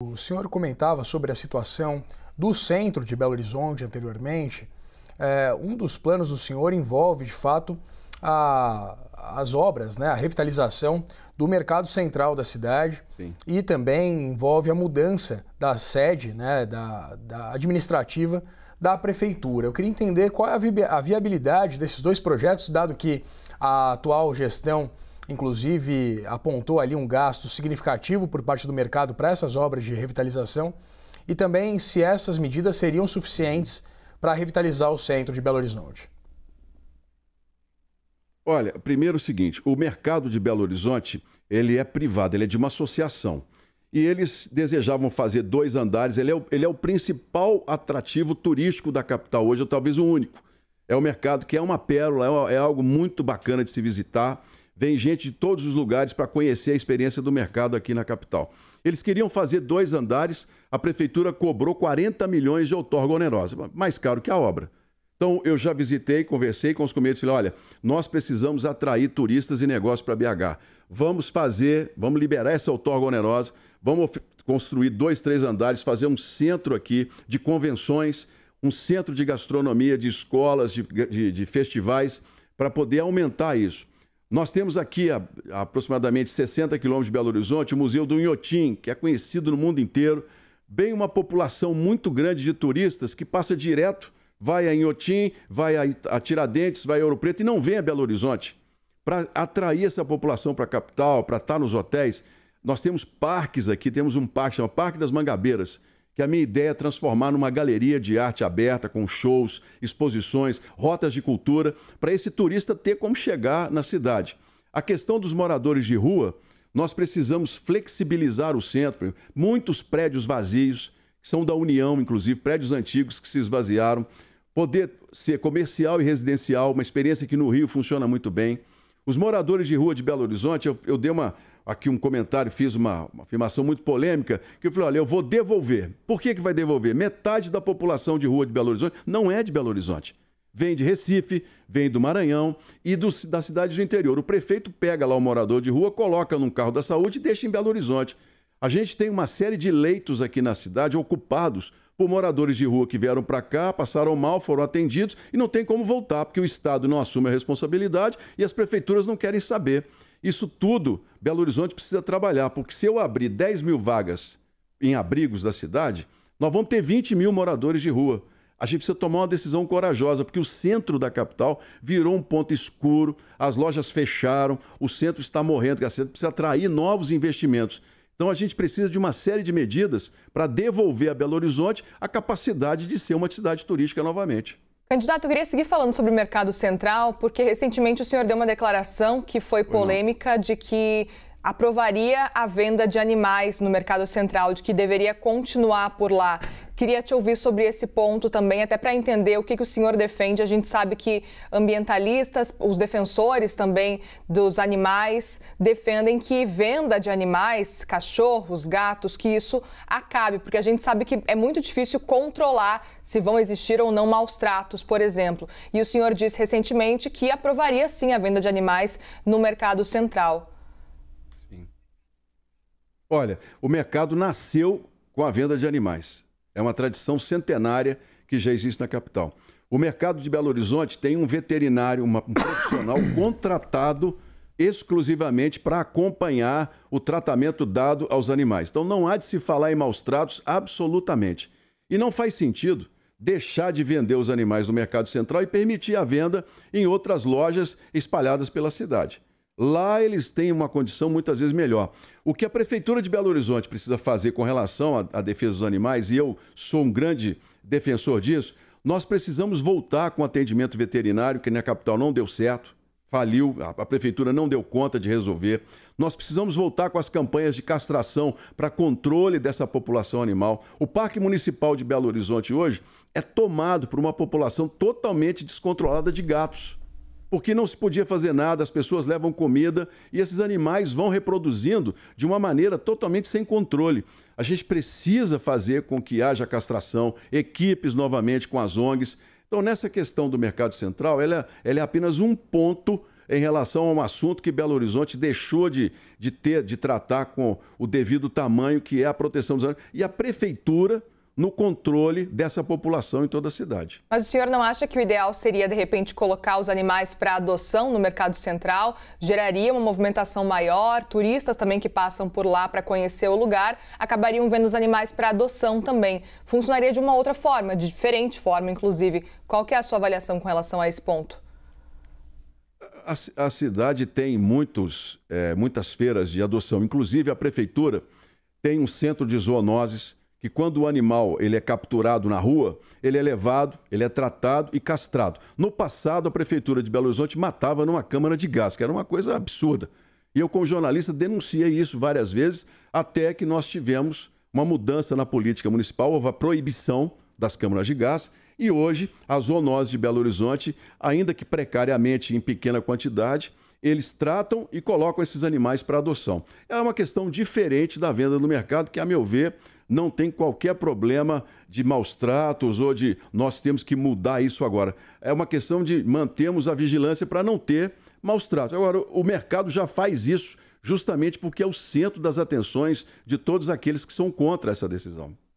O senhor comentava sobre a situação do centro de Belo Horizonte anteriormente. É, um dos planos do senhor envolve, de fato, a, as obras, né, a revitalização do mercado central da cidade Sim. e também envolve a mudança da sede né, da, da, administrativa da prefeitura. Eu queria entender qual é a viabilidade desses dois projetos, dado que a atual gestão inclusive apontou ali um gasto significativo por parte do mercado para essas obras de revitalização, e também se essas medidas seriam suficientes para revitalizar o centro de Belo Horizonte. Olha, primeiro o seguinte, o mercado de Belo Horizonte, ele é privado, ele é de uma associação. E eles desejavam fazer dois andares, ele é o, ele é o principal atrativo turístico da capital hoje, ou é talvez o único. É o mercado que é uma pérola, é, é algo muito bacana de se visitar Vem gente de todos os lugares para conhecer a experiência do mercado aqui na capital. Eles queriam fazer dois andares, a prefeitura cobrou 40 milhões de outorga onerosa, mais caro que a obra. Então eu já visitei, conversei com os comerciantes, falei: olha, nós precisamos atrair turistas e negócios para BH. Vamos fazer, vamos liberar essa outorga onerosa, vamos construir dois, três andares, fazer um centro aqui de convenções, um centro de gastronomia, de escolas, de, de, de festivais, para poder aumentar isso. Nós temos aqui a, a aproximadamente 60 quilômetros de Belo Horizonte o Museu do Inhotim, que é conhecido no mundo inteiro, bem uma população muito grande de turistas que passa direto, vai a Inhotim, vai a, a Tiradentes, vai a Ouro Preto e não vem a Belo Horizonte. Para atrair essa população para a capital, para estar tá nos hotéis, nós temos parques aqui, temos um parque chamado Parque das Mangabeiras, que a minha ideia é transformar numa galeria de arte aberta, com shows, exposições, rotas de cultura, para esse turista ter como chegar na cidade. A questão dos moradores de rua, nós precisamos flexibilizar o centro. Muitos prédios vazios, que são da União, inclusive, prédios antigos que se esvaziaram. Poder ser comercial e residencial, uma experiência que no Rio funciona muito bem. Os moradores de rua de Belo Horizonte, eu, eu dei uma, aqui um comentário, fiz uma, uma, afirmação muito polêmica, que eu falei, olha, eu vou devolver. Por que, que vai devolver? Metade da população de rua de Belo Horizonte não é de Belo Horizonte. Vem de Recife, vem do Maranhão e do, das cidades do interior. O prefeito pega lá o morador de rua, coloca num carro da saúde e deixa em Belo Horizonte. A gente tem uma série de leitos aqui na cidade ocupados por moradores de rua que vieram para cá, passaram mal, foram atendidos e não tem como voltar, porque o Estado não assume a responsabilidade e as prefeituras não querem saber. Isso tudo Belo Horizonte precisa trabalhar, porque se eu abrir 10 mil vagas em abrigos da cidade, nós vamos ter 20 mil moradores de rua. A gente precisa tomar uma decisão corajosa, porque o centro da capital virou um ponto escuro, as lojas fecharam, o centro está morrendo, a cidade precisa atrair novos investimentos. Então a gente precisa de uma série de medidas para devolver a Belo Horizonte a capacidade de ser uma cidade turística novamente. Candidato, eu queria seguir falando sobre o mercado central, porque recentemente o senhor deu uma declaração que foi polêmica de que aprovaria a venda de animais no mercado central, de que deveria continuar por lá. Queria te ouvir sobre esse ponto também, até para entender o que, que, o senhor defende. A gente sabe que ambientalistas, os defensores também dos animais, defendem que venda de animais, cachorros, gatos, que isso acabe, porque a gente sabe que é muito difícil controlar se vão existir ou não maus tratos, por exemplo. E o senhor disse recentemente que aprovaria sim a venda de animais no mercado central. Olha, o mercado nasceu com a venda de animais. É uma tradição centenária que já existe na capital. O mercado de Belo Horizonte tem um veterinário, uma, um profissional contratado exclusivamente para acompanhar o tratamento dado aos animais. Então não há de se falar em maus tratos absolutamente. E não faz sentido deixar de vender os animais no mercado central e permitir a venda em outras lojas espalhadas pela cidade. Lá eles têm uma condição muitas vezes melhor. O que a Prefeitura de Belo Horizonte precisa fazer com relação à, defesa dos animais, e eu sou um grande defensor disso, nós precisamos voltar com o atendimento veterinário, que na capital não deu certo, faliu, a, a Prefeitura não deu conta de resolver. Nós precisamos voltar com as campanhas de castração para controle dessa população animal. O Parque Municipal de Belo Horizonte hoje é tomado por uma população totalmente descontrolada de gatos porque não se podia fazer nada, as pessoas levam comida e esses animais vão reproduzindo de uma maneira totalmente sem controle. A gente precisa fazer com que haja castração, equipes novamente com as ONGs. Então, nessa questão do mercado central, ela, é, ela é apenas um ponto em relação a um assunto que Belo Horizonte deixou de, de ter, de tratar com o devido tamanho, que é a proteção dos animais. E a prefeitura, no controle dessa população em toda a cidade. Mas o senhor não acha que o ideal seria, de repente, colocar os animais para adoção no mercado central? Geraria uma movimentação maior? Turistas também que passam por lá para conhecer o lugar acabariam vendo os animais para adoção também. Funcionaria de uma outra forma, de diferente forma, inclusive. Qual que é a sua avaliação com relação a esse ponto? A, a cidade tem muitos, é, muitas feiras de adoção. Inclusive, a prefeitura tem um centro de zoonoses que quando o animal ele é capturado na rua, ele é levado, ele é tratado e castrado. No passado, a prefeitura de Belo Horizonte matava numa câmara de gás, que era uma coisa absurda. E eu, como jornalista, denunciei isso várias vezes, até que nós tivemos uma mudança na política municipal, houve a proibição das câmaras de gás, e hoje a zoonose de Belo Horizonte, ainda que precariamente, em pequena quantidade, eles tratam e colocam esses animais para adoção. É uma questão diferente da venda no mercado, que, a meu ver, não tem qualquer problema de maus tratos ou de nós temos que mudar isso agora. É uma questão de mantermos a vigilância para não ter maus tratos. Agora, o mercado já faz isso justamente porque é o centro das atenções de todos aqueles que são contra essa decisão.